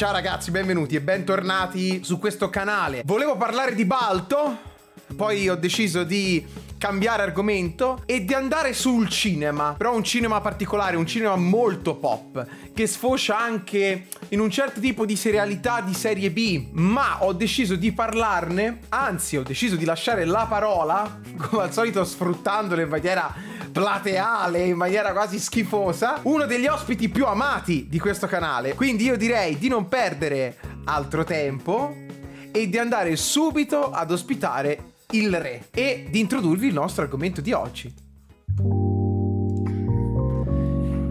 Ciao ragazzi, benvenuti e bentornati su questo canale. Volevo parlare di Balto, poi ho deciso di cambiare argomento e di andare sul cinema, però un cinema particolare, un cinema molto pop, che sfocia anche in un certo tipo di serialità di serie B, ma ho deciso di parlarne, anzi ho deciso di lasciare la parola, come al solito sfruttandolo in maniera plateale, in maniera quasi schifosa, uno degli ospiti più amati di questo canale. Quindi io direi di non perdere altro tempo e di andare subito ad ospitare il re e di introdurvi il nostro argomento di oggi.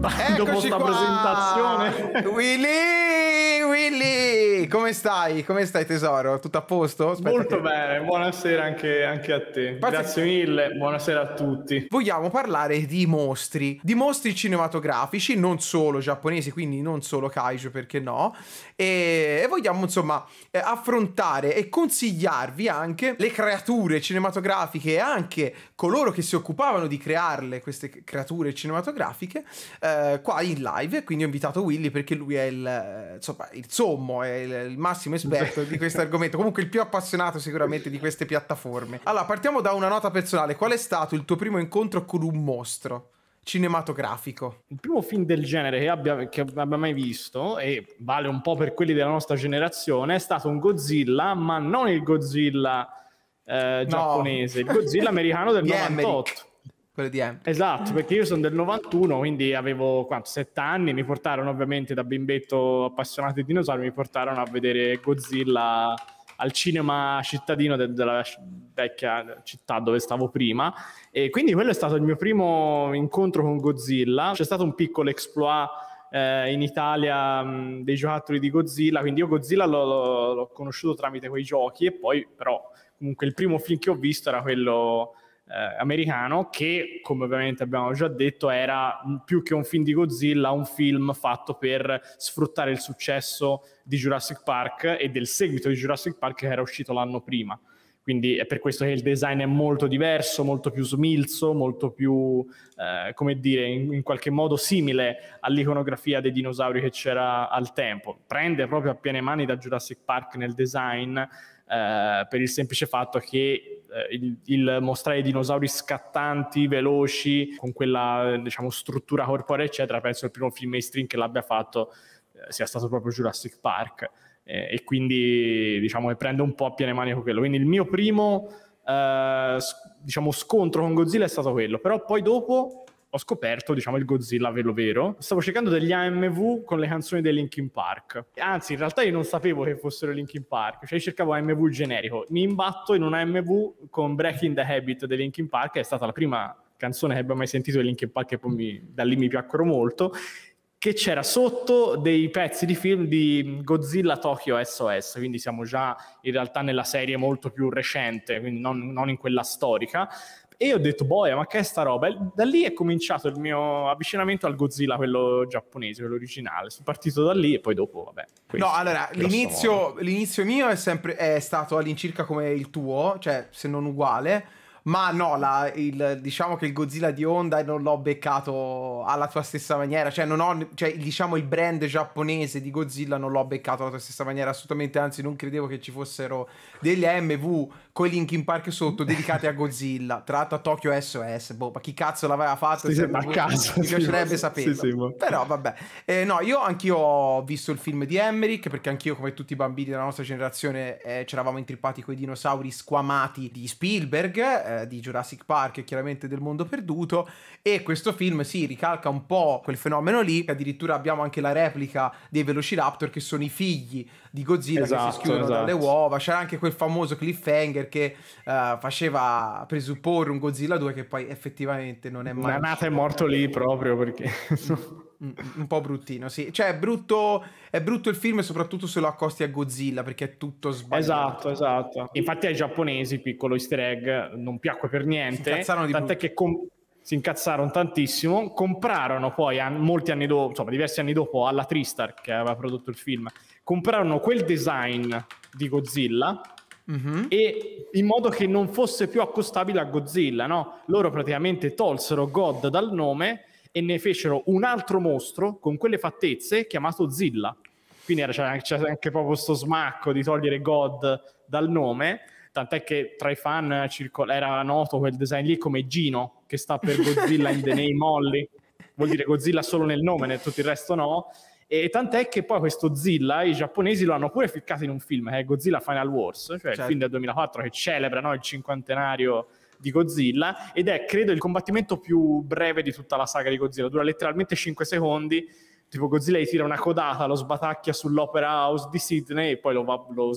Eccoci dopo questa presentazione. Willy, Willy, come stai? Come stai tesoro? Tutto a posto? Aspetta Molto che... bene, buonasera anche, anche a te. Pazz... Grazie mille, buonasera a tutti. Vogliamo parlare di mostri, di mostri cinematografici, non solo giapponesi, quindi non solo kaiju perché no, e, e vogliamo insomma eh, affrontare e consigliarvi anche le creature cinematografiche e anche coloro che si occupavano di crearle, queste creature cinematografiche, eh, eh, qua in live e quindi ho invitato Willy perché lui è il, eh, insomma, il sommo, è il, il massimo esperto di questo argomento, comunque il più appassionato sicuramente di queste piattaforme. Allora, partiamo da una nota personale, qual è stato il tuo primo incontro con un mostro? cinematografico. Il primo film del genere che abbia, che abbia, mai visto, e vale un po' per quelli della nostra generazione, è stato un Godzilla, ma non il Godzilla eh, giapponese, no. il Godzilla americano del 98 quello di Amp. Esatto, perché io sono del 91, quindi avevo 7 anni, mi portarono ovviamente da bimbetto appassionato di dinosauri, mi portarono a vedere Godzilla al cinema cittadino de- della vecchia città dove stavo prima e quindi quello è stato il mio primo incontro con Godzilla. C'è stato un piccolo exploit eh, in Italia mh, dei giocattoli di Godzilla, quindi io Godzilla l'ho, l'ho conosciuto tramite quei giochi e poi però comunque il primo film che ho visto era quello eh, americano che, come ovviamente abbiamo già detto, era più che un film di Godzilla, un film fatto per sfruttare il successo di Jurassic Park e del seguito di Jurassic Park che era uscito l'anno prima. Quindi è per questo che il design è molto diverso, molto più smilzo, molto più, eh, come dire, in, in, qualche modo simile all'iconografia dei dinosauri che c'era al tempo. Prende proprio a piene mani da Jurassic Park nel design eh, per il semplice fatto che eh, il, il, mostrare i dinosauri scattanti, veloci, con quella diciamo, struttura corporea, eccetera, penso il primo film mainstream che l'abbia fatto eh, sia stato proprio Jurassic Park. Eh, e quindi diciamo che prende un po' a piene mani con quello. Quindi il mio primo eh, diciamo, scontro con Godzilla è stato quello, però poi dopo ho scoperto, diciamo, il Godzilla vero vero. Stavo cercando degli AMV con le canzoni dei Linkin Park. Anzi, in realtà io non sapevo che fossero Linkin Park, cioè cercavo AMV generico. Mi imbatto in un AMV con Breaking the Habit dei Linkin Park, che è stata la prima canzone che abbia mai sentito di Linkin Park e poi mi, da lì mi piacquero molto che c'era sotto dei pezzi di film di Godzilla Tokyo SOS, quindi siamo già in realtà nella serie molto più recente, quindi non, non in quella storica, e ho detto, boia, ma che è sta roba? E da lì è cominciato il mio avvicinamento al Godzilla, quello giapponese, quello originale. Sono partito da lì e poi dopo, vabbè. Questo, no, allora, l'inizio, l'inizio, mio è, sempre, è stato all'incirca come il tuo, cioè se non uguale. Ma no, la, il, diciamo che il Godzilla di Honda non l'ho beccato alla tua stessa maniera. Cioè, non ho, cioè, diciamo il brand giapponese di Godzilla non l'ho beccato alla tua stessa maniera assolutamente. Anzi, non credevo che ci fossero degli AMV con i Linkin Park sotto dedicati a Godzilla, tratta a Tokyo SOS, boh, ma chi cazzo l'aveva fatto? Sì, cioè, ma caso, mi piacerebbe sì, saperlo. Sì, sì, Però vabbè. Eh, no, io anch'io ho visto il film di Emmerich, perché anch'io come tutti i bambini della nostra generazione eh, c'eravamo intrippati con i dinosauri squamati di Spielberg, eh, di Jurassic Park e chiaramente del mondo perduto, e questo film si sì, ricalca un po' quel fenomeno lì, addirittura abbiamo anche la replica dei Velociraptor che sono i figli di Godzilla esatto, che si esatto, schiudono esatto. dalle uova, c'era anche quel famoso cliffhanger perché uh, faceva presupporre un Godzilla 2 che poi effettivamente non è mai... Nanata è morto lì proprio perché... Mm, mm, mm, un po' bruttino, sì. Cioè è brutto, è brutto il film soprattutto se lo accosti a Godzilla perché è tutto sbagliato. Esatto, esatto. Infatti ai giapponesi, piccolo easter egg, non piacque per niente. Tant'è che... Com- si incazzarono tantissimo, comprarono poi an- molti anni dopo, insomma diversi anni dopo alla Tristar che aveva prodotto il film, comprarono quel design di Godzilla Mm-hmm. e in modo che non fosse più accostabile a Godzilla, no? Loro praticamente tolsero God dal nome e ne fecero un altro mostro con quelle fattezze chiamato Zilla. Quindi era, c'era, c'era anche proprio questo smacco di togliere God dal nome, tant'è che tra i fan circol- era noto quel design lì come Gino, che sta per Godzilla in the name Molly, vuol dire Godzilla solo nel nome, nel tutto il resto no, e tant'è che poi questo Zilla i giapponesi lo hanno pure ficcato in un film, che è Godzilla Final Wars, cioè certo. il film del 2004 che celebra no, il cinquantenario di Godzilla ed è credo il combattimento più breve di tutta la saga di Godzilla, dura letteralmente 5 secondi. Tipo Godzilla gli tira una codata, lo sbatacchia sull'Opera House di Sydney e poi lo, va, lo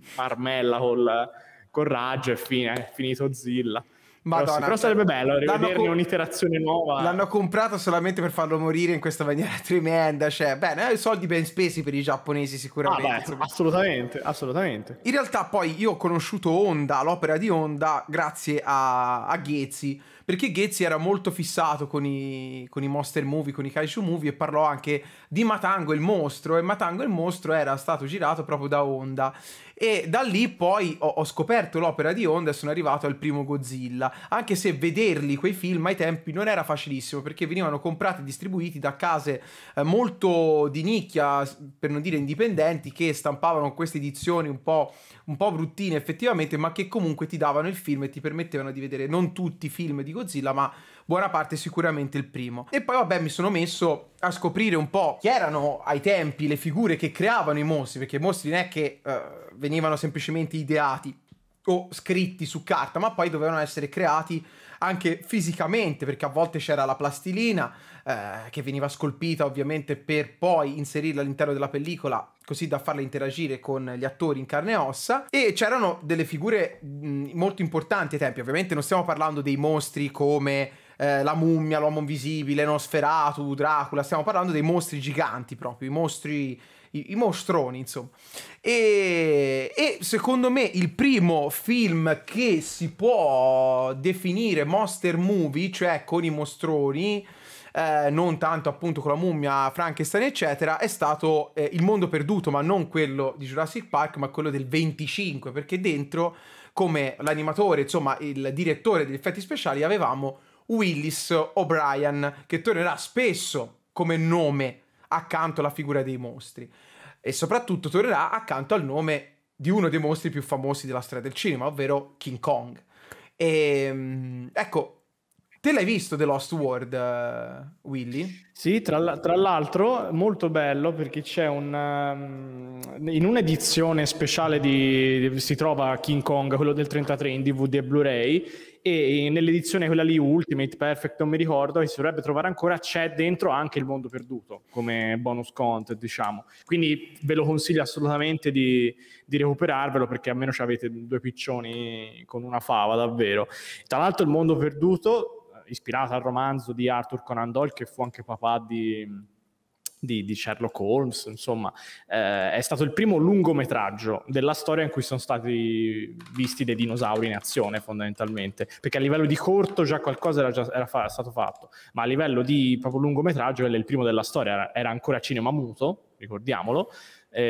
smarmella col, col raggio e fine, è finito Godzilla. Madonna, però sarebbe bello rivederne com- un'iterazione nuova. L'hanno comprato solamente per farlo morire in questa maniera tremenda. Cioè, bene, eh, soldi ben spesi per i giapponesi, sicuramente. Ah, beh, assolutamente, assolutamente. In realtà, poi io ho conosciuto Honda, l'opera di Honda, grazie a, a Ghezzi perché Ghezzi era molto fissato con i, con i monster movie, con i kaiju movie e parlò anche di Matango il mostro e Matango il mostro era stato girato proprio da Honda e da lì poi ho, ho scoperto l'opera di Honda e sono arrivato al primo Godzilla, anche se vederli quei film ai tempi non era facilissimo perché venivano comprati e distribuiti da case eh, molto di nicchia, per non dire indipendenti, che stampavano queste edizioni un po', un po' bruttine effettivamente, ma che comunque ti davano il film e ti permettevano di vedere non tutti i film di Godzilla, Godzilla, ma buona parte sicuramente il primo. E poi vabbè mi sono messo a scoprire un po' chi erano ai tempi le figure che creavano i mostri, perché i mostri non è che uh, venivano semplicemente ideati o scritti su carta, ma poi dovevano essere creati anche fisicamente, perché a volte c'era la plastilina eh, che veniva scolpita ovviamente per poi inserirla all'interno della pellicola così da farla interagire con gli attori in carne e ossa e c'erano delle figure mh, mm, molto importanti ai tempi, ovviamente non stiamo parlando dei mostri come eh, la mummia, l'uomo invisibile, Nosferatu, Dracula, stiamo parlando dei mostri giganti proprio, i mostri i, i mostroni, insomma. E, e, secondo me il primo film che si può definire monster movie, cioè con i mostroni, eh, non tanto appunto con la mummia, Frankenstein, eccetera, è stato eh, Il mondo perduto, ma non quello di Jurassic Park, ma quello del 25, perché dentro, come l'animatore, insomma, il direttore degli effetti speciali, avevamo Willis O'Brien, che tornerà spesso come nome accanto alla figura dei mostri e soprattutto tornerà accanto al nome di uno dei mostri più famosi della storia del cinema, ovvero King Kong. E, ehm, ecco, Te l'hai visto The Lost World, uh, Willy? Sì, tra, tra, l'altro molto bello perché c'è un... Um, in un'edizione speciale di, di, si trova King Kong, quello del 33 in DVD e Blu-ray e nell'edizione quella lì Ultimate Perfect non mi ricordo che si dovrebbe trovare ancora c'è dentro anche il mondo perduto come bonus content diciamo quindi ve lo consiglio assolutamente di, di recuperarvelo perché almeno ci avete due piccioni con una fava davvero tra l'altro il mondo perduto ispirato al romanzo di Arthur Conan Doyle che fu anche papà di di, di Sherlock Holmes, insomma, eh, è stato il primo lungometraggio della storia in cui sono stati visti dei dinosauri in azione fondamentalmente, perché a livello di corto già qualcosa era, già, era fa- stato fatto, ma a livello di proprio lungometraggio quello è il primo della storia, era, era ancora cinema muto, ricordiamolo, e,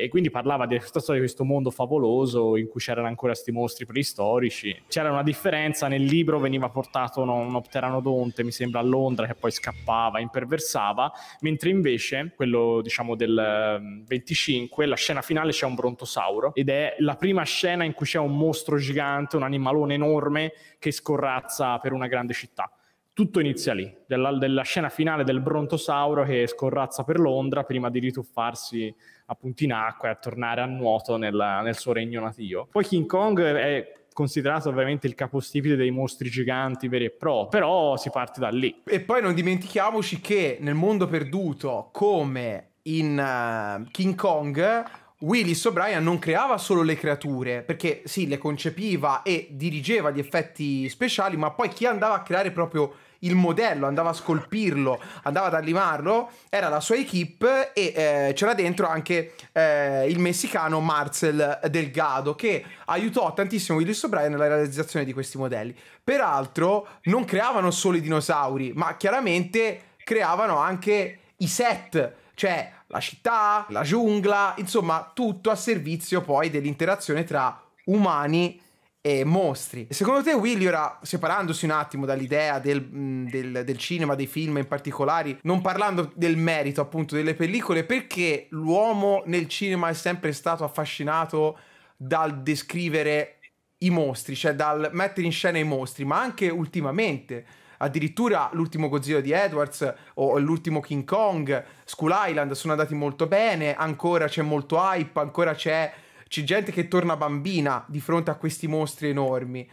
eh, e quindi parlava di questa storia di questo mondo favoloso in cui c'erano ancora questi mostri preistorici. C'era una differenza, nel libro veniva portato uno, un opteranodonte, mi sembra, a Londra che poi scappava, imperversava, mentre invece quello diciamo del 25, ehm, la scena finale c'è un brontosauro ed è la prima scena in cui c'è un mostro gigante, un animalone enorme che scorrazza per una grande città tutto inizia lì, della, della, scena finale del brontosauro che scorrazza per Londra prima di rituffarsi appunto in acqua e a tornare a nuoto nella, nel suo regno natio. Poi King Kong è considerato ovviamente il capostipite dei mostri giganti veri e propri, però si parte da lì. E poi non dimentichiamoci che nel mondo perduto, come in uh, King Kong, Willis O'Brien non creava solo le creature, perché sì, le concepiva e dirigeva gli effetti speciali, ma poi chi andava a creare proprio il modello, andava a scolpirlo, andava ad allimarlo, era la sua equip e eh, c'era dentro anche eh, il messicano Marcel Delgado che aiutò tantissimo Willis O'Brien nella realizzazione di questi modelli. Peraltro non creavano solo i dinosauri, ma chiaramente creavano anche i set, cioè la città, la giungla, insomma tutto a servizio poi dell'interazione tra umani e mostri. Secondo te Willy, ora separandosi un attimo dall'idea del, mm, del, del cinema, dei film in particolare, non parlando del merito appunto delle pellicole, perché l'uomo nel cinema è sempre stato affascinato dal descrivere i mostri, cioè dal mettere in scena i mostri, ma anche ultimamente addirittura l'ultimo Godzilla di Edwards o l'ultimo King Kong, School Island sono andati molto bene, ancora c'è molto hype, ancora c'è, c'è gente che torna bambina di fronte a questi mostri enormi.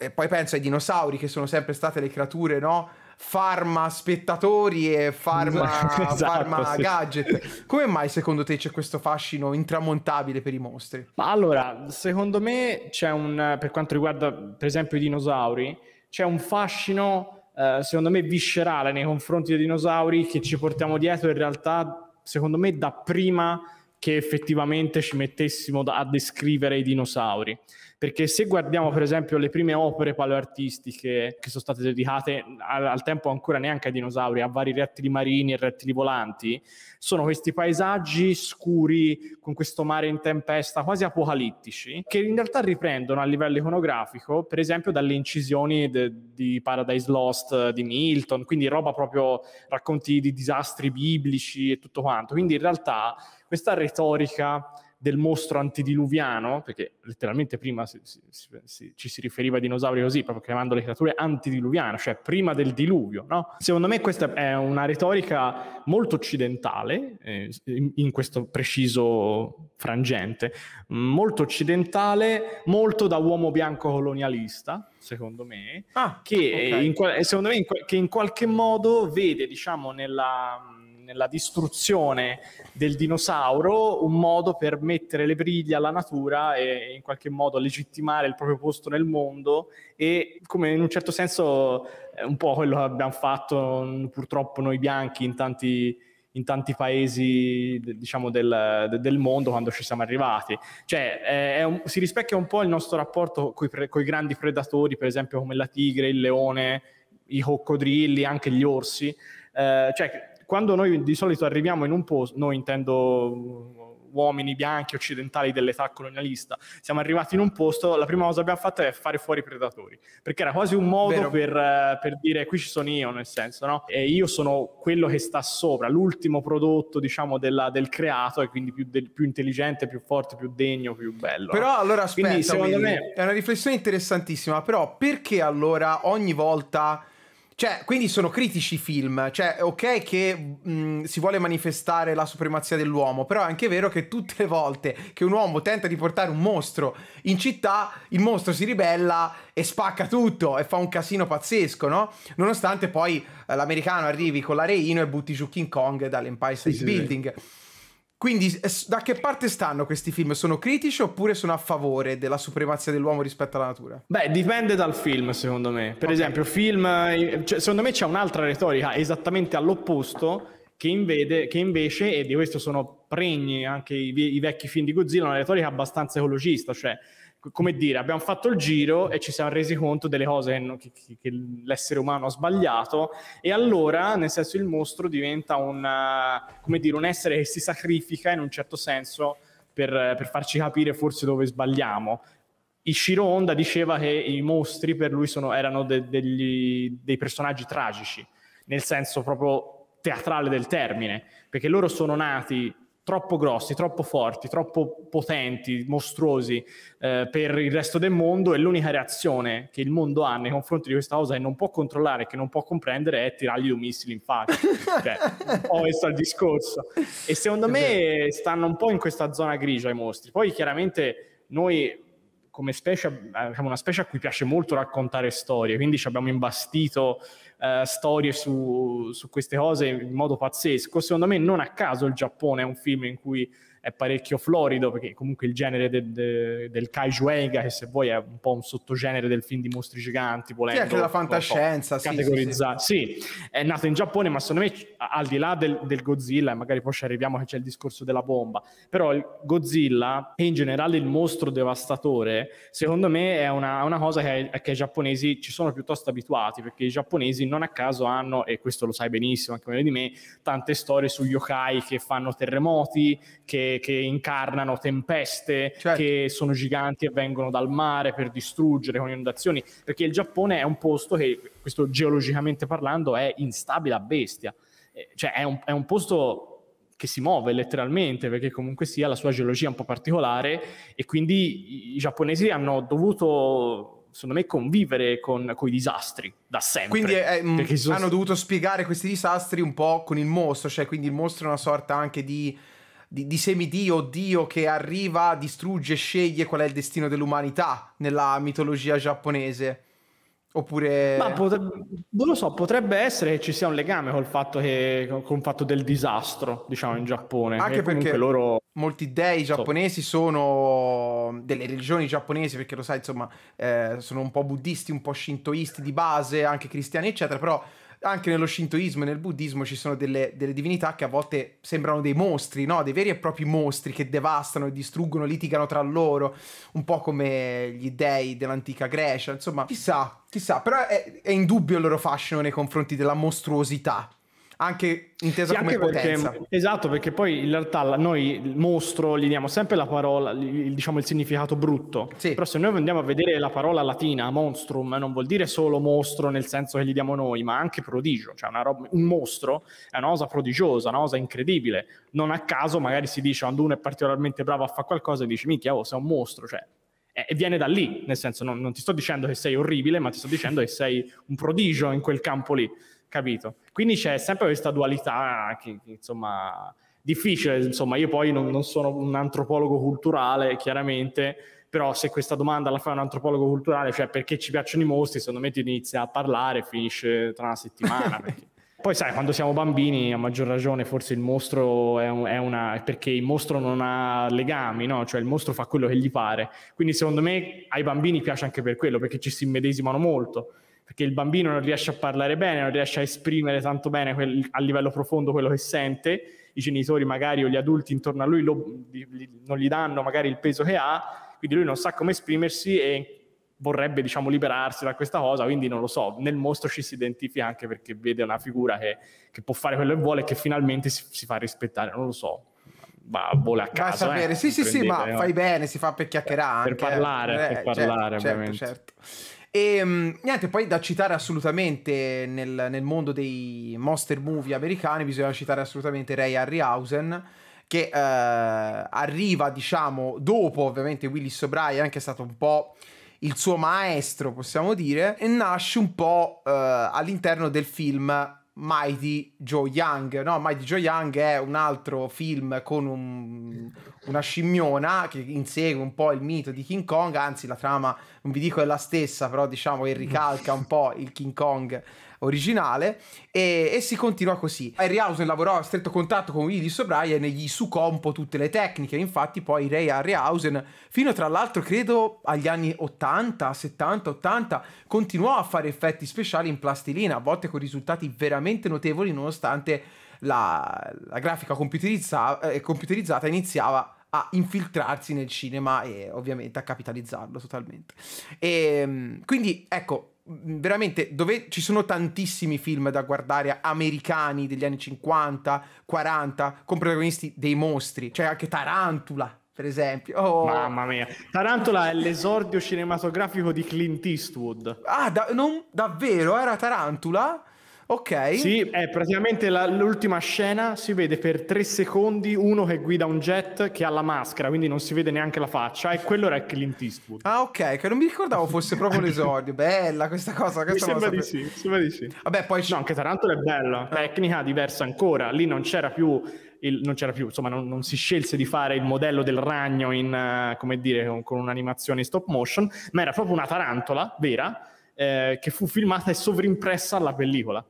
E poi penso ai dinosauri che sono sempre state le creature, no? farma spettatori e farma, esatto, farma sì. gadget. Come mai secondo te c'è questo fascino intramontabile per i mostri? Ma allora, secondo me c'è un, per quanto riguarda per esempio i dinosauri, c'è un fascino, eh, secondo me, viscerale nei confronti dei dinosauri che ci portiamo dietro in realtà, secondo me, da prima che effettivamente ci mettessimo a descrivere i dinosauri. Perché se guardiamo per esempio le prime opere paleoartistiche che sono state dedicate al, al tempo ancora neanche ai dinosauri, a vari rettili marini e rettili volanti, sono questi paesaggi scuri con questo mare in tempesta, quasi apocalittici, che in realtà riprendono a livello iconografico, per esempio, dalle incisioni de, di Paradise Lost di Milton, quindi roba proprio racconti di disastri biblici e tutto quanto. Quindi in realtà questa retorica del mostro antidiluviano, perché letteralmente prima si, si, si, ci si riferiva ai dinosauri così, proprio chiamando le creature antidiluviane, cioè prima del diluvio. No? Secondo me questa è una retorica molto occidentale, eh, in questo preciso frangente, molto occidentale, molto da uomo bianco colonialista, secondo me, ah, che, okay. in, secondo me in, che in qualche modo vede, diciamo, nella nella distruzione del dinosauro un modo per mettere le briglie alla natura e in qualche modo legittimare il proprio posto nel mondo e come in un certo senso è eh, un po' quello che abbiamo fatto mm, purtroppo noi bianchi in tanti in tanti paesi diciamo, del, del, mondo quando ci siamo arrivati. Cioè, eh, un, si rispecchia un po' il nostro rapporto con i grandi predatori, per esempio come la tigre, il leone, i coccodrilli, anche gli orsi. Eh, cioè, quando noi di solito arriviamo in un posto, noi intendo mm, uomini bianchi occidentali dell'età colonialista, siamo arrivati in un posto, la prima cosa che abbiamo fatto è fare fuori i predatori, perché era quasi un modo per, eh, per, dire qui ci sono io, nel senso, no? E io sono quello che sta sopra, l'ultimo prodotto, diciamo, della, del creato e quindi più, del, più, intelligente, più forte, più degno, più bello. Però no? allora aspetta, quindi, secondo me... è una riflessione interessantissima, però perché allora ogni volta cioè, quindi sono critici i film, cioè, ok che mh, si vuole manifestare la supremazia dell'uomo, però è anche vero che tutte le volte che un uomo tenta di portare un mostro in città, il mostro si ribella e spacca tutto e fa un casino pazzesco, no? Nonostante poi eh, l'americano arrivi con l'areino e butti giù King Kong dall'Empire State sì, Building. Sì, sì. Quindi eh, da che parte stanno questi film? Sono critici oppure sono a favore della supremazia dell'uomo rispetto alla natura? Beh, dipende dal film, secondo me. Per okay. esempio, film, eh, cioè, secondo me c'è un'altra retorica esattamente all'opposto che, invede, che, invece, e di questo sono pregni anche i, i vecchi film di Godzilla, una retorica abbastanza ecologista, cioè come dire, abbiamo fatto il giro e ci siamo resi conto delle cose che, che, che l'essere umano ha sbagliato e allora, nel senso, il mostro diventa un, dire, un essere che si sacrifica in un certo senso per, per farci capire forse dove sbagliamo. Ishiro Honda diceva che i mostri per lui sono, erano de, degli, dei personaggi tragici, nel senso proprio teatrale del termine, perché loro sono nati troppo grossi, troppo forti, troppo potenti, mostruosi eh, per il resto del mondo e l'unica reazione che il mondo ha nei confronti di questa cosa che non può controllare che non può comprendere è tirargli un missile in faccia. cioè, ho questo il discorso. E secondo me stanno un po' in questa zona grigia i mostri. Poi chiaramente noi come specie, siamo una specie a cui piace molto raccontare storie, quindi ci abbiamo imbastito eh, storie su, su queste cose in modo pazzesco. Secondo me non a caso il Giappone è un film in cui è parecchio florido, perché comunque il genere de, de, del kaiju eiga, che se vuoi è un po' un sottogenere del film di mostri giganti, volendo... Sì, anche la fantascienza, sì, categorizzare. Sì, sì, è nato in Giappone, ma secondo me al di là del, del Godzilla, e magari poi ci arriviamo che c'è il discorso della bomba, però il Godzilla e in generale il mostro devastatore, secondo me è una, una cosa che, che, i giapponesi ci sono piuttosto abituati, perché i giapponesi non a caso hanno, e questo lo sai benissimo anche meglio di me, tante storie su yokai che fanno terremoti, che che, incarnano tempeste certo. che sono giganti e vengono dal mare per distruggere con inondazioni, perché il Giappone è un posto che, questo geologicamente parlando, è instabile a bestia, eh, cioè è un, è un posto che si muove letteralmente perché comunque sia la sua geologia è un po' particolare e quindi i giapponesi hanno dovuto secondo me convivere con, con i disastri da sempre quindi è, mm, hanno sono... dovuto spiegare questi disastri un po' con il mostro cioè quindi il mostro è una sorta anche di di, di semidio, dio che arriva, distrugge, sceglie qual è il destino dell'umanità nella mitologia giapponese. Oppure... Ma potrebbe, non lo so, potrebbe essere che ci sia un legame col fatto, che, con il fatto del disastro, diciamo, in Giappone. Anche perché loro... molti dei giapponesi so. sono delle religioni giapponesi, perché lo sai, insomma, eh, sono un po' buddisti, un po' shintoisti di base, anche cristiani, eccetera, però anche nello shintoismo e nel buddismo ci sono delle, delle divinità che a volte sembrano dei mostri, no? dei veri e propri mostri che devastano distruggono, litigano tra loro, un po' come gli dei dell'antica Grecia, insomma, chissà, chissà, però è, è indubbio il loro fascino nei confronti della mostruosità anche intesa sì, come anche potenza. Perché, esatto, perché poi in realtà noi il mostro gli diamo sempre la parola, il, diciamo il significato brutto. Sì. Però se noi andiamo a vedere la parola latina monstrum non vuol dire solo mostro nel senso che gli diamo noi, ma anche prodigio, cioè roba, un mostro è una cosa prodigiosa, una cosa incredibile. Non a caso magari si dice quando uno è particolarmente bravo a fare qualcosa e dici minchia, oh, sei un mostro, cioè e viene da lì, nel senso non, non ti sto dicendo che sei orribile, ma ti sto dicendo che sei un prodigio in quel campo lì capito? Quindi c'è sempre questa dualità che, che insomma, difficile, insomma, io poi non, non, sono un antropologo culturale, chiaramente, però se questa domanda la fa un antropologo culturale, cioè perché ci piacciono i mostri, secondo me ti inizia a parlare e finisce tra una settimana. perché... Poi sai, quando siamo bambini, a maggior ragione, forse il mostro è, un, è una... È perché il mostro non ha legami, no? Cioè il mostro fa quello che gli pare. Quindi secondo me ai bambini piace anche per quello, perché ci si immedesimano molto perché il bambino non riesce a parlare bene, non riesce a esprimere tanto bene quel, a livello profondo quello che sente, i genitori magari o gli adulti intorno a lui lo, li, non gli danno magari il peso che ha, quindi lui non sa come esprimersi e vorrebbe diciamo liberarsi da questa cosa, quindi non lo so, nel mostro ci si identifica anche perché vede una figura che, che può fare quello che vuole e che finalmente si, si fa rispettare, non lo so ma vuole a casa. Eh, sì, sì, sì, ma no? fai bene, si fa per chiacchierare. Per, parlare, eh, per eh, parlare, certo, certo. E ehm, niente, poi da citare assolutamente nel, nel, mondo dei monster movie americani, bisogna citare assolutamente Ray Harryhausen, che eh, arriva, diciamo, dopo ovviamente Willis O'Brien, che è stato un po' il suo maestro, possiamo dire, e nasce un po' eh, all'interno del film Mighty Joe Young. No, Mighty Joe Young è un altro film con un, una scimmiona che insegue un po' il mito di King Kong, anzi la trama non vi dico è la stessa, però diciamo che ricalca un po' il King Kong originale e, e, si continua così. Harryhausen lavorò a stretto contatto con Willis O'Brien e gli succompo tutte le tecniche, infatti poi Ray Harryhausen fino tra l'altro credo agli anni 80, 70, 80 continuò a fare effetti speciali in plastilina, a volte con risultati veramente notevoli nonostante la, la grafica computerizza, eh, computerizzata iniziava a infiltrarsi nel cinema e ovviamente a capitalizzarlo totalmente. E, ehm, quindi ecco, veramente dove ci sono tantissimi film da guardare americani degli anni 50, 40 con protagonisti dei mostri, cioè anche Tarantula per esempio. Oh. Mamma mia, Tarantula è l'esordio cinematografico di Clint Eastwood. Ah, da- non, davvero? Era Tarantula? Ok. Sì, è praticamente la, l'ultima scena, si vede per tre secondi uno che guida un jet che ha la maschera, quindi non si vede neanche la faccia, e quello era Clint Eastwood. Ah, ok, che non mi ricordavo fosse proprio l'esordio. Bella questa cosa, questa mi sembra di, sì, sembra di sì, Vabbè, poi... No, anche Tarantola è bella, eh. tecnica diversa ancora, lì non c'era più... Il, non c'era più, insomma, non, non, si scelse di fare il modello del ragno in, uh, come dire, con, con un'animazione in stop motion, ma era proprio una tarantola vera eh, che fu filmata e sovrimpressa alla pellicola.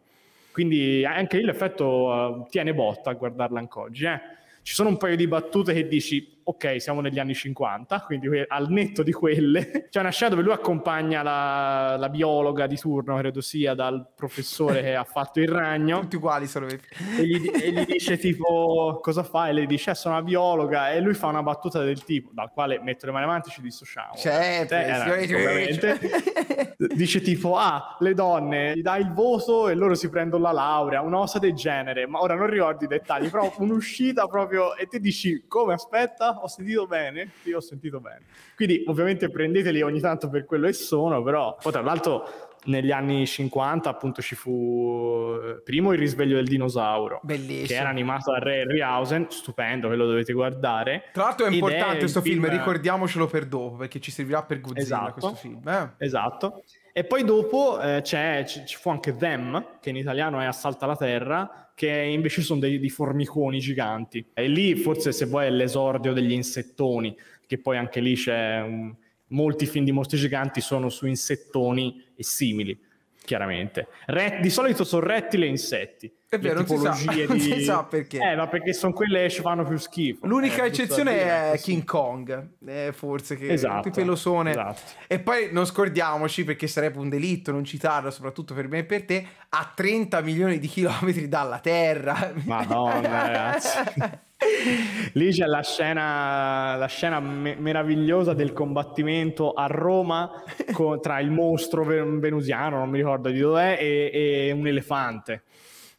Quindi anche lì l'effetto uh, tiene botta a guardarla anche oggi. Eh? Ci sono un paio di battute che dici ok, siamo negli anni 50, quindi al netto di quelle, c'è una scena dove lui accompagna la, la biologa di turno, credo sia, dal professore che ha fatto il ragno. Tutti uguali sono. E gli, e gli dice tipo, cosa fai? E lei dice, eh, sono una biologa, e lui fa una battuta del tipo, dal quale metto le mani avanti e ci dissociamo. Certo, eh, dice tipo, ah, le donne, gli dai il voto e loro si prendono la laurea, una cosa del genere, ma ora non ricordo i dettagli, però un'uscita proprio, e ti dici, come aspetta? ho sentito bene, sì, ho sentito bene. Quindi ovviamente prendeteli ogni tanto per quello che sono, però poi tra l'altro negli anni 50 appunto ci fu eh, primo il risveglio del dinosauro Bellissimo. che era animato da Ray Harryhausen stupendo ve lo dovete guardare tra l'altro è importante questo film, film, ricordiamocelo per dopo perché ci servirà per Godzilla esatto, questo film eh. esatto e poi dopo eh, c- ci fu anche Them, che in italiano è Assalta la Terra, che invece sono dei, dei formiconi giganti. E lì forse se vuoi è l'esordio degli insettoni, che poi anche lì c'è... Un, mm, molti film di mostri giganti sono su insettoni e simili, chiaramente. Re, di solito sono rettili e insetti è vero, non si, sa, di... non si sa perché. Eh, ma perché sono quelle che fanno più schifo. L'unica eh, eccezione è King Kong, eh, forse che esatto, pelosone. Esatto. E poi non scordiamoci, perché sarebbe un delitto non citarlo, soprattutto per me e per te, a 30 milioni di chilometri dalla Terra. Madonna, ragazzi. Lì c'è la scena, la scena me- meravigliosa del combattimento a Roma con, tra il mostro venusiano, non mi ricordo di dov'è, e, e un elefante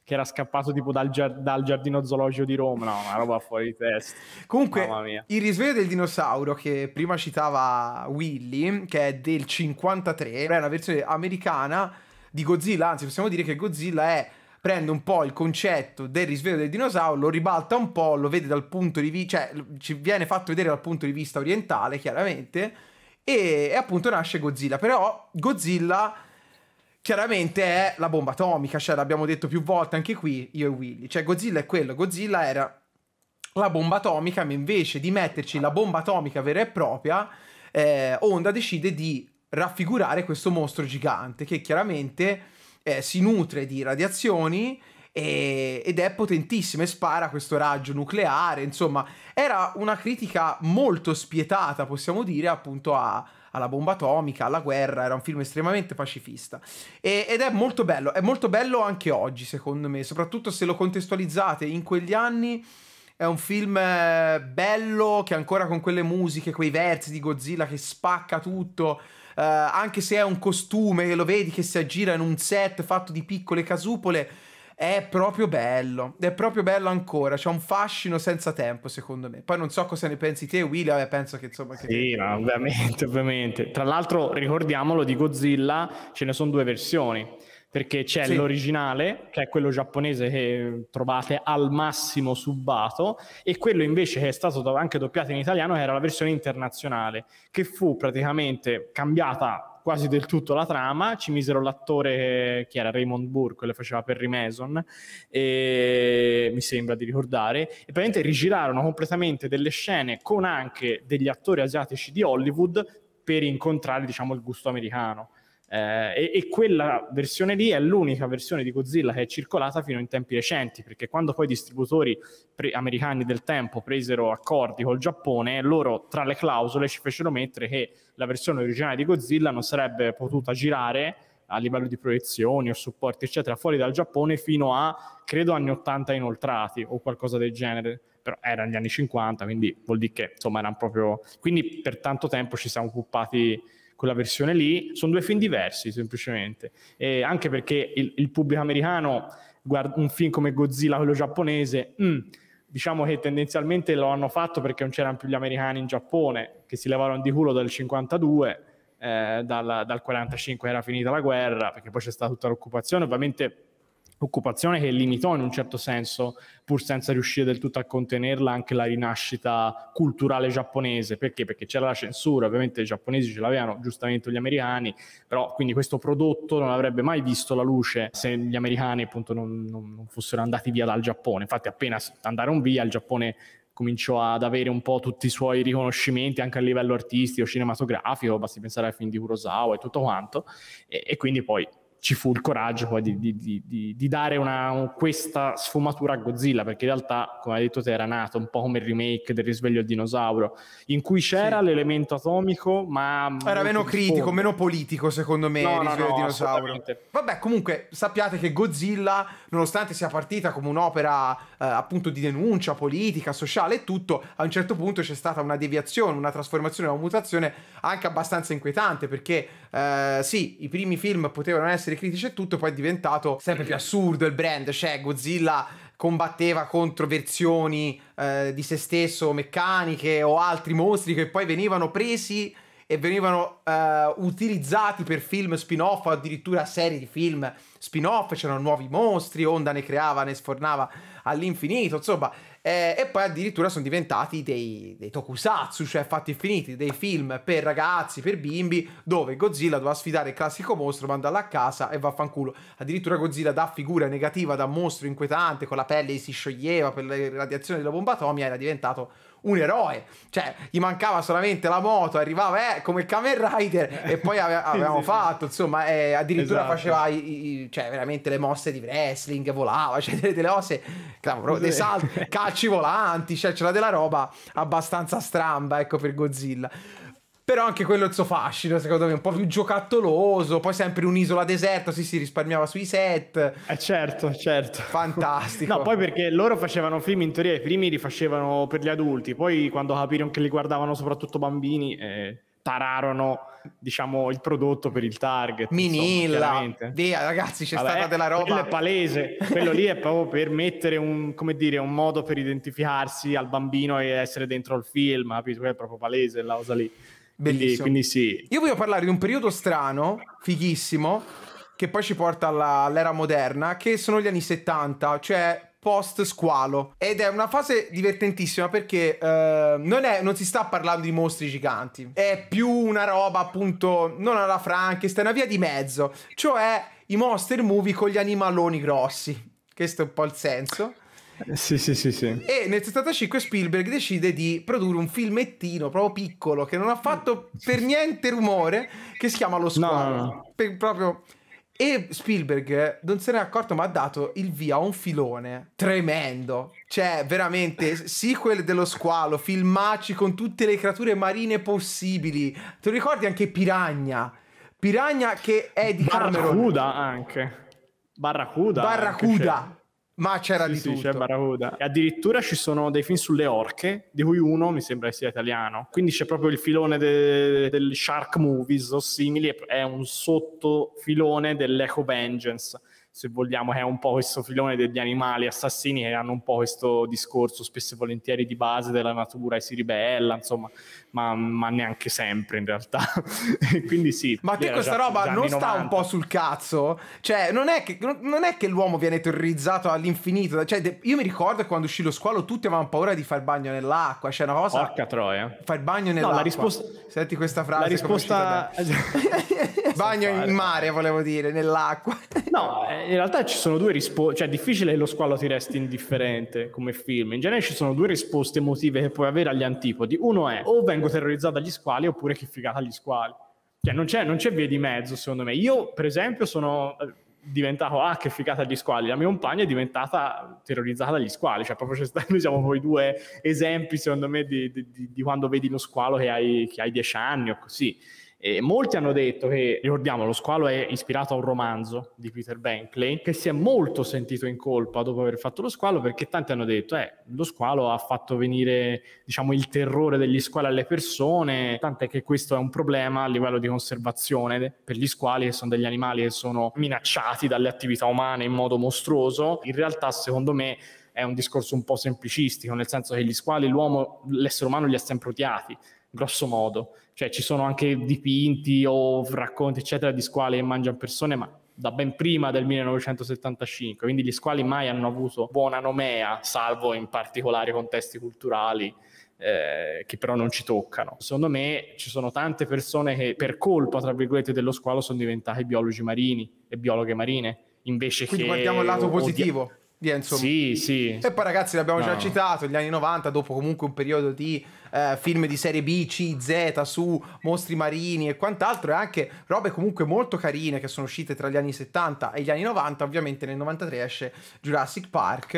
che era scappato tipo dal, dal giardino zoologico di Roma, no, una roba fuori di testa. Comunque, il risveglio del dinosauro che prima citava Willy, che è del 53, è una versione americana di Godzilla, anzi possiamo dire che Godzilla è prende un po' il concetto del risveglio del dinosauro, lo ribalta un po', lo vede dal punto di vista, cioè ci viene fatto vedere dal punto di vista orientale, chiaramente, e, e appunto nasce Godzilla. Però Godzilla chiaramente è la bomba atomica, cioè l'abbiamo detto più volte anche qui io e Willy, cioè Godzilla è quello, Godzilla era la bomba atomica, ma invece di metterci la bomba atomica vera e propria, eh, Honda decide di raffigurare questo mostro gigante che chiaramente eh, si nutre di radiazioni e, ed è potentissimo e spara questo raggio nucleare, insomma era una critica molto spietata possiamo dire appunto a, alla bomba atomica, alla guerra, era un film estremamente pacifista. E, ed è molto bello, è molto bello anche oggi secondo me, soprattutto se lo contestualizzate in quegli anni. È un film eh, bello che ancora con quelle musiche, quei versi di Godzilla che spacca tutto. Eh, anche se è un costume, che lo vedi che si aggira in un set fatto di piccole casupole è proprio bello, è proprio bello ancora, c'è un fascino senza tempo secondo me. Poi non so cosa ne pensi te William, penso che insomma... Che... Sì, no, ovviamente, ovviamente. Tra l'altro ricordiamolo di Godzilla, ce ne sono due versioni perché c'è sì. l'originale, che è quello giapponese che trovate al massimo subato, e quello invece che è stato anche doppiato in italiano, che era la versione internazionale, che fu praticamente cambiata quasi del tutto la trama, ci misero l'attore che era Raymond Burke, quello faceva per Rimason, e, mi sembra di ricordare, e praticamente rigirarono completamente delle scene con anche degli attori asiatici di Hollywood per incontrare diciamo il gusto americano eh, e, e, quella versione lì è l'unica versione di Godzilla che è circolata fino in tempi recenti, perché quando poi i distributori pre- americani del tempo presero accordi col Giappone, loro tra le clausole ci fecero mettere che la versione originale di Godzilla non sarebbe potuta girare a livello di proiezioni o supporti, eccetera, fuori dal Giappone fino a credo anni 80 inoltrati o qualcosa del genere. Però era negli anni 50, quindi vuol dire che insomma erano proprio. Quindi per tanto tempo ci siamo occupati quella versione lì, sono due film diversi semplicemente, e anche perché il, il pubblico americano guarda un film come Godzilla, quello giapponese, mm, diciamo che tendenzialmente lo hanno fatto perché non c'erano più gli americani in Giappone, che si levarono di culo dal 52, eh, dal, dal 45 era finita la guerra, perché poi c'è stata tutta l'occupazione, ovviamente occupazione che limitò in un certo senso, pur senza riuscire del tutto a contenerla, anche la rinascita culturale giapponese. Perché? Perché c'era la censura, ovviamente i giapponesi ce l'avevano, giustamente gli americani, però quindi questo prodotto non avrebbe mai visto la luce se gli americani appunto non, non, non fossero andati via dal Giappone. Infatti appena andarono via il Giappone cominciò ad avere un po' tutti i suoi riconoscimenti anche a livello artistico, cinematografico, basti pensare ai film di Kurosawa e tutto quanto, e, e quindi poi ci fu il coraggio poi di, di, di, di dare una, un, questa sfumatura a Godzilla, perché in realtà, come hai detto te, era nato un po' come il remake del risveglio al dinosauro, in cui c'era sì. l'elemento atomico, ma... Era meno critico, forte. meno politico, secondo me, no, il risveglio no, no, dinosauro. Vabbè, comunque, sappiate che Godzilla, nonostante sia partita come un'opera eh, appunto di denuncia politica, sociale e tutto, a un certo punto c'è stata una deviazione, una trasformazione, una mutazione anche abbastanza inquietante, perché eh, sì, i primi film potevano essere essere critici e tutto, poi è diventato sempre più assurdo il brand, cioè Godzilla combatteva contro versioni eh, di se stesso, meccaniche o altri mostri che poi venivano presi e venivano eh, utilizzati per film spin-off addirittura serie di film spin-off, c'erano nuovi mostri, Onda ne creava, ne sfornava all'infinito, insomma eh, e poi addirittura sono diventati dei, dei tokusatsu, cioè fatti finiti, dei film per ragazzi, per bimbi, dove Godzilla doveva sfidare il classico mostro, mandarlo a casa e vaffanculo. Addirittura Godzilla da figura negativa, da mostro inquietante, con la pelle che si scioglieva per la radiazione della bomba atomica, era diventato un eroe. Cioè, gli mancava solamente la moto, arrivava eh, come il Kamen Rider e poi ave- avevamo fatto, insomma, eh, addirittura esatto. faceva i, i, cioè, veramente le mosse di wrestling, volava, cioè delle, delle osse, cavolo, dei salti, calci volanti, cioè c'era della roba abbastanza stramba, ecco, per Godzilla. Però anche quello il suo fascino, secondo me, un po' più giocattoloso. Poi sempre un'isola deserta, sì, si risparmiava sui set. Eh certo, certo. Fantastico. no, poi perché loro facevano film in teoria, i primi li facevano per gli adulti, poi quando capirono che li guardavano soprattutto bambini, eh, tararono, diciamo, il prodotto per il target. Minilla, insomma, via ragazzi, c'è Vabbè, stata della roba. Quello è palese, quello lì è proprio per mettere un, come dire, un modo per identificarsi al bambino e essere dentro il film, capito? Quello è proprio palese la cosa lì. Bellissimo. Quindi, quindi sì. Io voglio parlare di un periodo strano, fighissimo, che poi ci porta alla, all'era moderna, che sono gli anni 70, cioè post squalo. Ed è una fase divertentissima perché eh, non, è, non, si sta parlando di mostri giganti, è più una roba appunto, non alla Frankenstein, una via di mezzo, cioè i monster movie con gli animaloni grossi. Questo è un po' il senso. Sì, sì, sì, sì. E nel 75 Spielberg decide di produrre un filmettino proprio piccolo che non ha fatto per niente rumore, che si chiama Lo Squalo. No, no. Per, proprio... E Spielberg non se ne è accorto, ma ha dato il via a un filone tremendo. Cioè, veramente, sequel dello squalo, filmacci con tutte le creature marine possibili. Te lo ricordi anche Piragna? Piragna che è di Barracuda anche. Barracuda. Barracuda. Anche, cioè ma c'era sì, di sì, tutto. C'è Barracuda. E addirittura ci sono dei film sulle orche, di cui uno mi sembra sia italiano. Quindi c'è proprio il filone de- del shark movies o simili, è un sottofilone dell'eco vengeance se vogliamo, è un po' questo filone degli animali assassini che hanno un po' questo discorso spesso e volentieri di base della natura e si ribella, insomma, ma, ma neanche sempre in realtà. Quindi sì. Ma te questa già, roba già non sta 90. un po' sul cazzo? Cioè, non è, che, non è che l'uomo viene terrorizzato all'infinito. Cioè, io mi ricordo quando uscì lo squalo tutti avevano paura di far bagno nell'acqua. Cioè, una cosa... Porca troia. Far bagno nell'acqua. No, la risposta... Senti questa frase. La risposta... bagno in mare, volevo dire, nell'acqua. No, eh, in realtà ci sono due risposte, cioè è difficile che lo squalo ti resti indifferente come film, in genere ci sono due risposte emotive che puoi avere agli antipodi, uno è o vengo terrorizzato dagli squali oppure che figata gli squali, cioè non c'è, non c'è via di mezzo secondo me, io per esempio sono eh, diventato ah che figata gli squali, la mia compagna è diventata terrorizzata dagli squali, cioè proprio sta, noi siamo poi due esempi secondo me di, di, di, di, quando vedi lo squalo che hai, che hai 10 anni o così. E molti hanno detto che, ricordiamo, lo squalo è ispirato a un romanzo di Peter Benkley, che si è molto sentito in colpa dopo aver fatto lo squalo, perché tanti hanno detto, eh, lo squalo ha fatto venire, diciamo, il terrore degli squali alle persone, tant'è che questo è un problema a livello di conservazione per gli squali, che sono degli animali che sono minacciati dalle attività umane in modo mostruoso. In realtà, secondo me, è un discorso un po' semplicistico, nel senso che gli squali l'uomo, l'essere umano li ha sempre odiati, grosso modo cioè ci sono anche dipinti o racconti eccetera di squali che mangiano persone, ma da ben prima del 1975, quindi gli squali mai hanno avuto buona nomea, salvo in particolari contesti culturali eh, che però non ci toccano. Secondo me ci sono tante persone che per colpa, tra virgolette, dello squalo sono diventate biologi marini e biologhe marine, invece quindi che... Quindi guardiamo il lato positivo. Odia- insomma. Sì, sì. E poi ragazzi l'abbiamo no. già citato, gli anni 90, dopo comunque un periodo di eh, film di serie B, C, Z su mostri marini e quant'altro, e anche robe comunque molto carine che sono uscite tra gli anni 70 e gli anni 90, ovviamente nel 93 esce Jurassic Park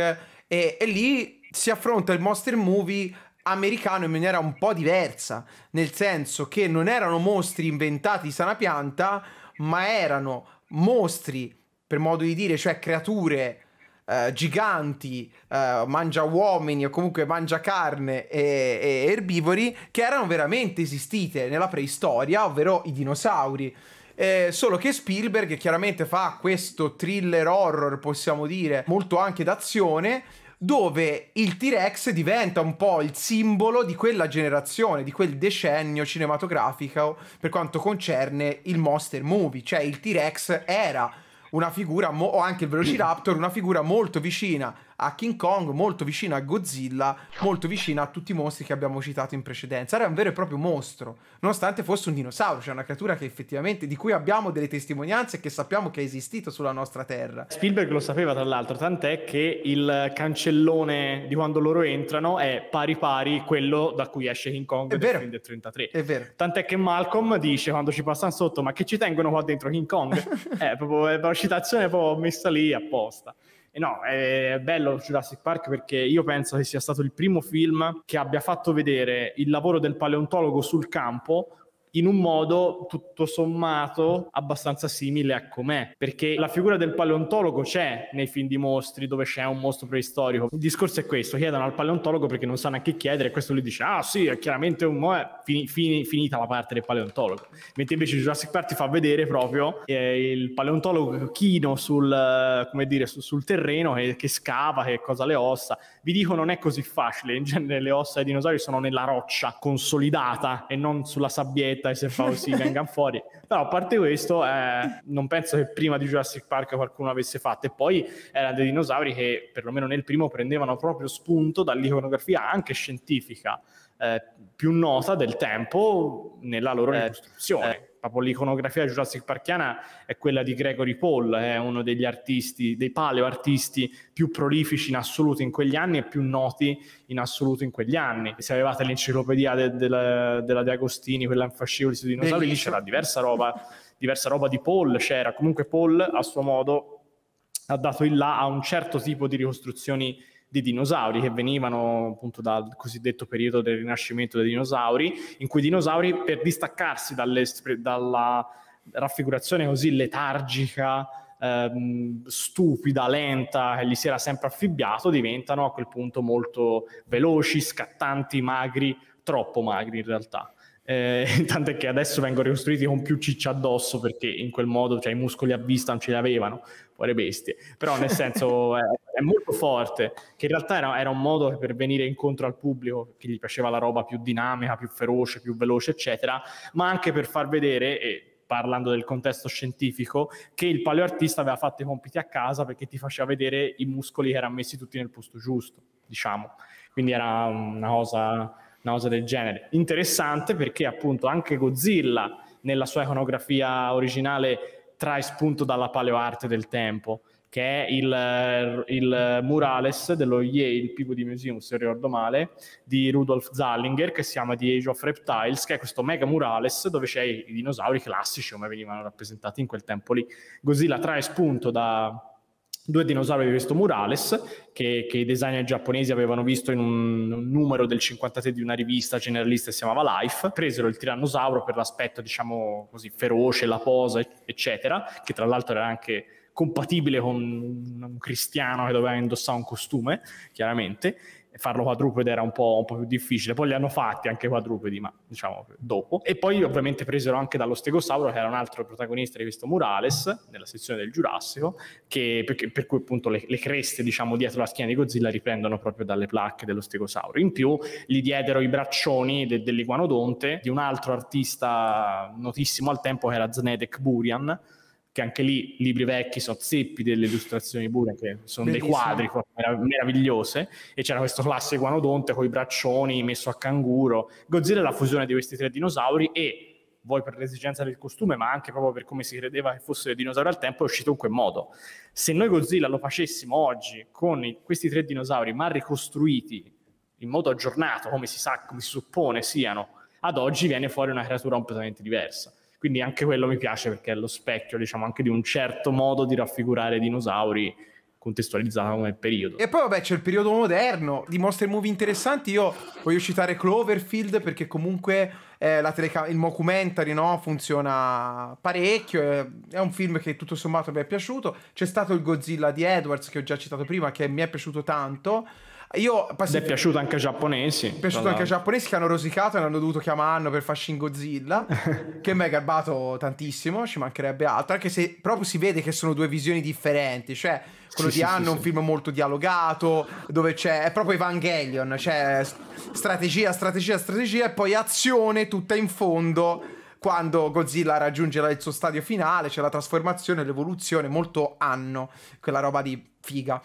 e, e lì si affronta il monster movie americano in maniera un po' diversa, nel senso che non erano mostri inventati di sana pianta, ma erano mostri, per modo di dire, cioè creature eh, giganti, eh, mangia uomini o comunque mangia carne e, e erbivori che erano veramente esistite nella preistoria, ovvero i dinosauri. Eh, solo che Spielberg chiaramente fa questo thriller horror, possiamo dire, molto anche d'azione, dove il T-Rex diventa un po' il simbolo di quella generazione, di quel decennio cinematografico per quanto concerne il monster movie, cioè il T-Rex era una figura, mo- o anche il Velociraptor, una figura molto vicina a King Kong, molto vicino a Godzilla, molto vicino a tutti i mostri che abbiamo citato in precedenza. Era un vero e proprio mostro, nonostante fosse un dinosauro, cioè una creatura che effettivamente di cui abbiamo delle testimonianze e che sappiamo che è esistito sulla nostra Terra. Spielberg lo sapeva tra l'altro, tant'è che il cancellone di quando loro entrano è pari pari quello da cui esce King Kong è vero. del 33. È vero. Tant'è che Malcolm dice quando ci passano sotto "Ma che ci tengono qua dentro King Kong?" è eh, proprio è una citazione proprio messa lì apposta no, è bello Jurassic Park perché io penso che sia stato il primo film che abbia fatto vedere il lavoro del paleontologo sul campo in un modo tutto sommato abbastanza simile a com'è, perché la figura del paleontologo c'è nei film di mostri dove c'è un mostro preistorico. Il discorso è questo, chiedono al paleontologo perché non sanno a chi chiedere e questo lui dice "Ah, sì, è chiaramente un mo- fin- fin- finita la parte del paleontologo". Mentre invece Jurassic Park ti fa vedere proprio eh, il paleontologo chino sul come dire su- sul terreno che-, che scava, che cosa le ossa. Vi dico non è così facile, in genere le ossa dei dinosauri sono nella roccia consolidata e non sulla sabbietta bacchetta e se Fausti vengano fuori. Però a parte questo, eh, non penso che prima di Jurassic Park qualcuno l'avesse fatto. E poi erano dei dinosauri che, perlomeno nel primo, prendevano proprio spunto dall'iconografia anche scientifica eh, più nota del tempo nella loro eh, ricostruzione. Eh, proprio l'iconografia Jurassic Parkiana è quella di Gregory Paul, è uno degli artisti, dei paleoartisti più prolifici in assoluto in quegli anni e più noti in assoluto in quegli anni. Se avevate l'enciclopedia de, de la, della De Agostini, quella in fascicoli sui dinosauri, lì c'era diversa roba, diversa roba di Paul, c'era comunque Paul a suo modo ha dato il là a un certo tipo di ricostruzioni di dinosauri che venivano appunto dal cosiddetto periodo del rinascimento dei dinosauri, in cui i dinosauri per distaccarsi dalla raffigurazione così letargica Ehm, stupida, lenta, che gli si era sempre affibbiato, diventano a quel punto molto veloci, scattanti, magri, troppo magri in realtà. Eh, tant'è che adesso vengono ricostruiti con più ciccia addosso perché in quel modo cioè, i muscoli a vista non ce li avevano, fuori bestie, però nel senso è, è, molto forte, che in realtà era, era, un modo per venire incontro al pubblico che gli piaceva la roba più dinamica, più feroce, più veloce, eccetera, ma anche per far vedere, e parlando del contesto scientifico, che il paleoartista aveva fatto i compiti a casa perché ti faceva vedere i muscoli che erano messi tutti nel posto giusto, diciamo. Quindi era una cosa una cosa del genere. Interessante perché appunto anche Godzilla nella sua iconografia originale trae spunto dalla paleoarte del tempo, che è il, il murales dello Yale Peabody Museum, se ricordo male, di Rudolf Zallinger, che si chiama The Age of Reptiles, che è questo mega murales dove c'è i dinosauri classici come venivano rappresentati in quel tempo lì. Così la trae spunto da, due dinosauri di questo murales che, che, i designer giapponesi avevano visto in un, un numero del 53 di una rivista generalista che si chiamava Life, presero il tirannosauro per l'aspetto diciamo così feroce, la posa eccetera, che tra l'altro era anche compatibile con un cristiano che doveva indossare un costume chiaramente farlo quadrupede era un po', un po', più difficile. Poi li hanno fatti anche quadrupedi, ma diciamo dopo. E poi ovviamente presero anche dallo stegosauro, che era un altro protagonista di questo murales, nella sezione del Giurassico, che, per, per, cui appunto le, le creste, diciamo, dietro la schiena di Godzilla riprendono proprio dalle placche dello stegosauro. In più gli diedero i braccioni de, dell'iguanodonte di un altro artista notissimo al tempo che era Znedek Burian, che anche lì libri vecchi, zeppi delle illustrazioni pure, che sono Bellissimo. dei quadri meravigliose, e c'era questo classico anodonte con i braccioni messo a canguro. Godzilla è la fusione di questi tre dinosauri e vuoi per l'esigenza del costume, ma anche proprio per come si credeva che fossero dinosauri al tempo, è uscito in quel modo. Se noi Godzilla lo facessimo oggi con i- questi tre dinosauri, ma ricostruiti in modo aggiornato, come si sa, come si suppone siano, ad oggi viene fuori una creatura completamente diversa. Quindi anche quello mi piace perché è lo specchio, diciamo, anche di un certo modo di raffigurare i dinosauri contestualizzato come periodo. E poi vabbè c'è il periodo moderno di mostre movie interessanti, io voglio citare Cloverfield perché comunque eh, il mockumentary no, funziona parecchio, è, è un film che tutto sommato mi è piaciuto, c'è stato il Godzilla di Edwards che ho già citato prima che mi è piaciuto tanto, io pacific... è piaciuto anche ai giapponesi. È piaciuto anche ai giapponesi che hanno rosicato e l'hanno dovuto chiamare Anno per far Shin Godzilla, che mi è garbato tantissimo, ci mancherebbe altro, anche se proprio si vede che sono due visioni differenti, cioè quello sì, di sì, Anno è sì, un film molto dialogato, dove c'è è proprio Evangelion, cioè strategia, strategia, strategia e poi azione tutta in fondo quando Godzilla raggiunge il suo stadio finale, c'è la trasformazione, l'evoluzione, molto anno, quella roba di figa.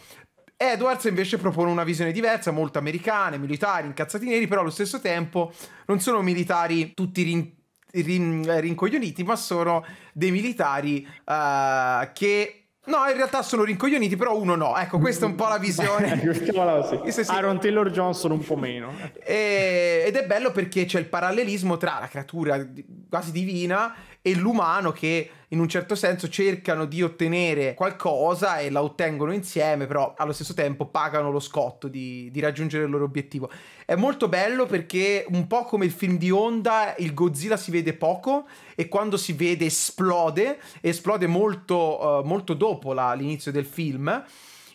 Edwards invece propone una visione diversa, molto americana, militari, incazzati neri, però allo stesso tempo non sono militari tutti rin rin rincoglioniti, ma sono dei militari uh, che No, in realtà sono rincoglioniti, però uno no. Ecco, questa è un po' la visione. sì. Aaron Taylor Johnson un po' meno. E, eh, ed è bello perché c'è il parallelismo tra la creatura quasi divina e l'umano che in un certo senso cercano di ottenere qualcosa e la ottengono insieme, però allo stesso tempo pagano lo scotto di, di, raggiungere il loro obiettivo. È molto bello perché un po' come il film di Honda, il Godzilla si vede poco e quando si vede esplode, esplode molto, uh, molto dopo l'inizio del film.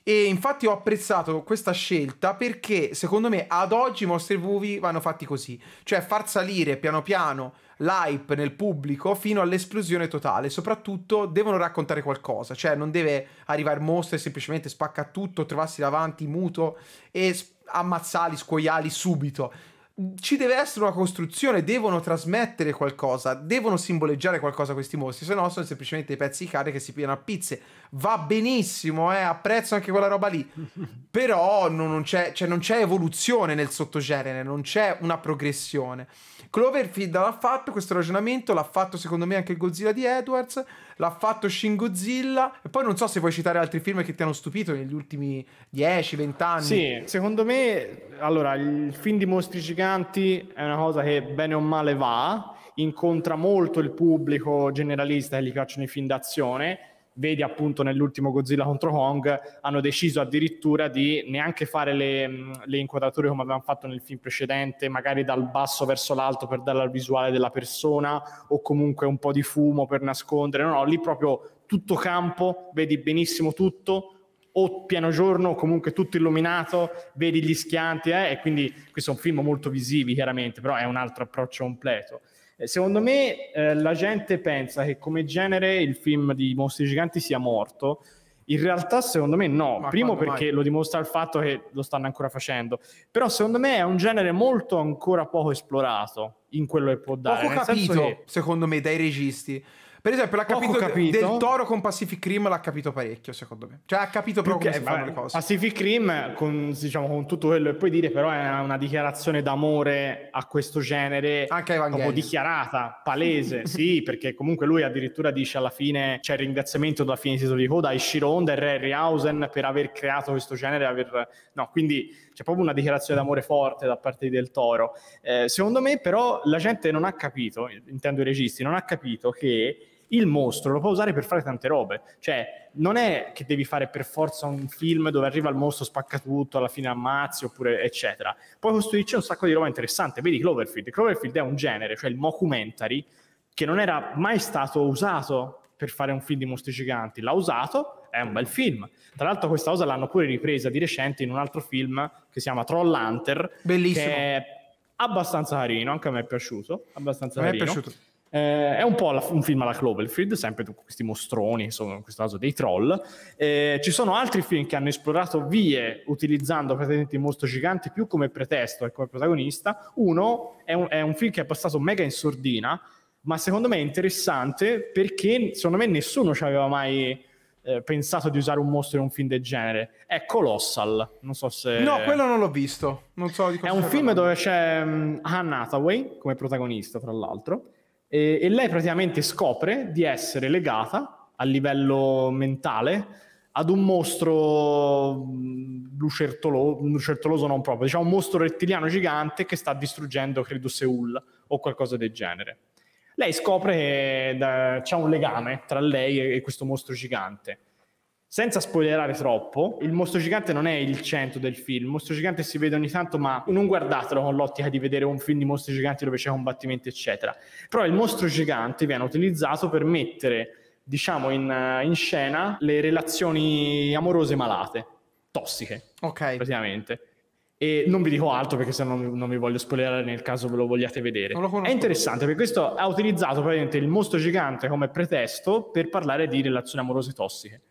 E infatti ho apprezzato questa scelta perché secondo me ad oggi i mostri movie vanno fatti così, cioè far salire piano piano l'hype nel pubblico fino all'esplosione totale. Soprattutto devono raccontare qualcosa, cioè non deve arrivare mostro e semplicemente spacca tutto, trovarsi davanti muto e ammazzarli, scoiali subito ci deve essere una costruzione, devono trasmettere qualcosa, devono simboleggiare qualcosa questi mostri, se no sono semplicemente dei pezzi di carne che si pigliano a pizze. Va benissimo, eh, apprezzo anche quella roba lì, però non, non, c'è, cioè non, c'è, evoluzione nel sottogenere, non c'è una progressione. Cloverfield l'ha fatto questo ragionamento, l'ha fatto secondo me anche il Godzilla di Edwards, l'ha fatto Shin Godzilla. E poi non so se vuoi citare altri film che ti hanno stupito negli ultimi 10-20 anni. Sì, secondo me, allora, il film di mostri giganti è una cosa che bene o male va, incontra molto il pubblico generalista che gli piacciono i film d'azione vedi appunto nell'ultimo Godzilla contro Kong, hanno deciso addirittura di neanche fare le, mm, le inquadrature come avevano fatto nel film precedente, magari dal basso verso l'alto per dare la visuale della persona o comunque un po' di fumo per nascondere, no, no, lì proprio tutto campo, vedi benissimo tutto, o pieno giorno, o comunque tutto illuminato, vedi gli schianti, eh? e quindi questo è un film molto visivi chiaramente, però è un altro approccio completo. Secondo me eh, la gente pensa che come genere il film di mostri giganti sia morto. In realtà secondo me no, Ma primo perché mai? lo dimostra il fatto che lo stanno ancora facendo, però secondo me è un genere molto ancora poco esplorato in quello che può dare. Poco Nel capito, che... secondo me, dai registi. Per esempio, l'ha capito, capito, del Toro con Pacific Rim l'ha capito parecchio, secondo me. Cioè, ha capito proprio che, come si fanno le cose. Pacific Rim, con, diciamo, con tutto quello che puoi dire, però è una dichiarazione d'amore a questo genere. Anche Evangelion. dichiarata, palese, sì, perché comunque lui addirittura dice alla fine, c'è cioè, il ringraziamento dalla fine di titolo di coda, Ishiro Honda e Harry per aver creato questo genere, aver... No, quindi c'è proprio una dichiarazione d'amore forte da parte di Del Toro. Eh, secondo me però la gente non ha capito, intendo i registi, non ha capito che il mostro lo può usare per fare tante robe. Cioè, non è che devi fare per forza un film dove arriva il mostro, spacca tutto, alla fine ammazzi, oppure eccetera. Puoi costruirci un sacco di roba interessante. Vedi Cloverfield. Cloverfield è un genere, cioè il mockumentary, che non era mai stato usato per fare un film di mostri giganti. L'ha usato, è un bel film. Tra l'altro questa cosa l'hanno pure ripresa di recente in un altro film che si chiama Troll Hunter. Bellissimo. Che è abbastanza carino, anche a me è piaciuto. Abbastanza a me è carino. piaciuto. Eh, è un po' la, un film alla Cloverfield, sempre con questi mostroni, insomma, in questo caso dei troll. Eh, ci sono altri film che hanno esplorato vie utilizzando praticamente il mostro gigante più come pretesto e come protagonista. Uno è un, è un film che è passato mega in sordina, ma secondo me è interessante perché secondo me nessuno ci aveva mai eh, pensato di usare un mostro in un film del genere. È Colossal. Non so se. No, quello non l'ho visto. Non so di cosa È un film dove c'è um, mm, Hannah Hathaway come protagonista, tra l'altro. E, e lei praticamente scopre di essere legata a livello mentale ad un mostro mm, lucertolo, lucertoloso non proprio, diciamo un mostro rettiliano gigante che sta distruggendo, credo, Seul o qualcosa del genere lei scopre che c'è un legame tra lei e questo mostro gigante. Senza spoilerare troppo, il mostro gigante non è il centro del film, il mostro gigante si vede ogni tanto, ma non guardatelo con l'ottica di vedere un film di mostri giganti dove c'è combattimento, eccetera. Però il mostro gigante viene utilizzato per mettere, diciamo, in, in scena le relazioni amorose malate, tossiche, okay. praticamente. E non vi dico altro perché sennò non, non vi voglio spoilerare nel caso ve lo vogliate vedere. è interessante perché questo ha utilizzato praticamente il mostro gigante come pretesto per parlare di relazioni amorose tossiche.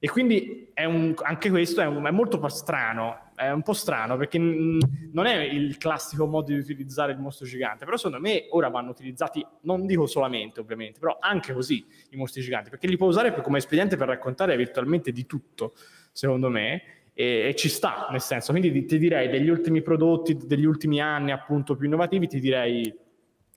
E quindi un, anche questo è, un, è, molto strano, è un po' strano perché non è il classico modo di utilizzare il mostro gigante, però secondo me ora vanno utilizzati, non dico solamente ovviamente, però anche così i mostri giganti, perché li può usare come espediente per raccontare virtualmente di tutto, secondo me, e, e, ci sta nel senso quindi ti direi degli ultimi prodotti degli ultimi anni appunto più innovativi ti direi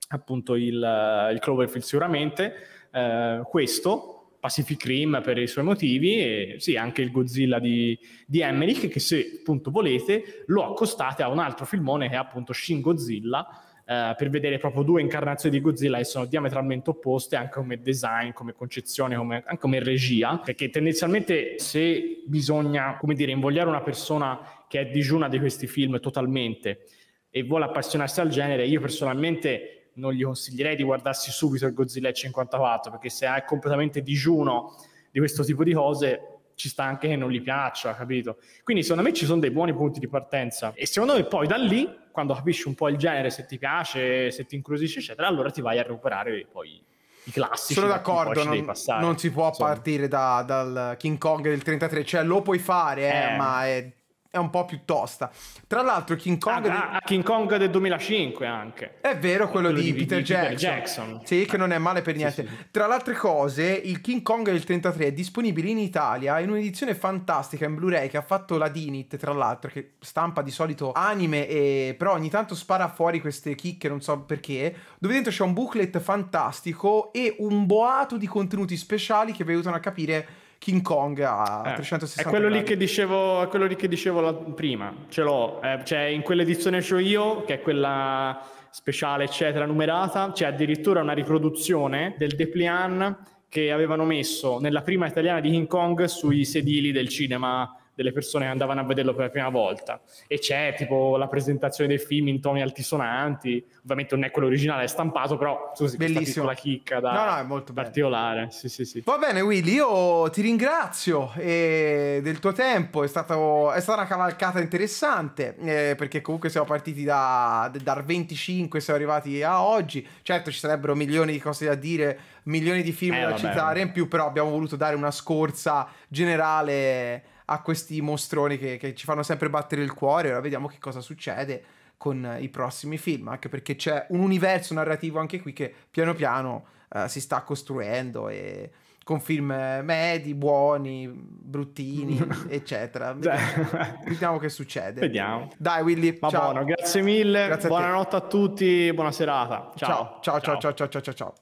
appunto il, il Cloverfield sicuramente eh, questo Pacific Rim per i suoi motivi e sì anche il Godzilla di, di Emmerich che se appunto volete lo accostate a un altro filmone che è appunto Shin Godzilla eh, per vedere proprio due incarnazioni di Godzilla che sono diametralmente opposte anche come design, come concezione, come, anche come regia, perché tendenzialmente se bisogna, come dire, invogliare una persona che è digiuna di questi film totalmente e vuole appassionarsi al genere, io personalmente non gli consiglierei di guardarsi subito il Godzilla 54 perché se è completamente digiuno di questo tipo di cose ci sta anche che non gli piaccia, capito? Quindi secondo me ci sono dei buoni punti di partenza e secondo me poi da lì quando capisci un po' il genere, se ti piace, se ti incrusisci, eccetera, allora ti vai a recuperare poi i classici. Sono d'accordo, non, non, si può Insomma. partire da, dal King Kong del 33, cioè lo puoi fare, eh, eh, ma è è un po' più tosta. Tra l'altro, King Kong. Ah, del... Ah, ah, King Kong del 2005 anche. È vero, quello, quello di, di, Peter, di Jackson. Peter Jackson. Sì, che non è male per niente. Sì, sì. Tra le altre cose, il King Kong del 33 è disponibile in Italia in un'edizione fantastica in Blu-ray che ha fatto la Dinit, tra l'altro, che stampa di solito anime, e... però ogni tanto spara fuori queste chicche, non so perché. Dove dentro c'è un booklet fantastico e un boato di contenuti speciali che vi aiutano a capire King Kong a eh, 360 è quello, gradi. lì che dicevo, è quello lì che dicevo la, prima, ce l'ho, eh, cioè in quell'edizione c'ho io, che è quella speciale eccetera numerata, c'è addirittura una riproduzione del Deplian che avevano messo nella prima italiana di King Kong sui sedili del cinema delle persone che andavano a vederlo per la prima volta. E c'è tipo la presentazione dei film in toni altisonanti, ovviamente non è quello originale, è stampato, però scusi, bellissimo la chicca da no, no, è molto particolare. Sì, sì, sì. Va bene Willy, io ti ringrazio eh, del tuo tempo, è, stato, è, stata una cavalcata interessante, eh, perché comunque siamo partiti da, dal 25, siamo arrivati a oggi, certo ci sarebbero milioni di cose da dire, milioni di film eh, da vabbè. citare in più, però abbiamo voluto dare una scorsa generale a questi mostroni che, che ci fanno sempre battere il cuore. Ora vediamo che cosa succede con eh, i prossimi film, anche perché c'è un universo narrativo anche qui che piano piano uh, si sta costruendo e con film eh, medi, buoni, bruttini, eccetera. Vediamo che succede. Vediamo. Dai Willy, Ma ciao. Buono, grazie mille. Grazie Buonanotte te. a tutti, buona serata. ciao ciao ciao ciao ciao ciao. ciao. ciao, ciao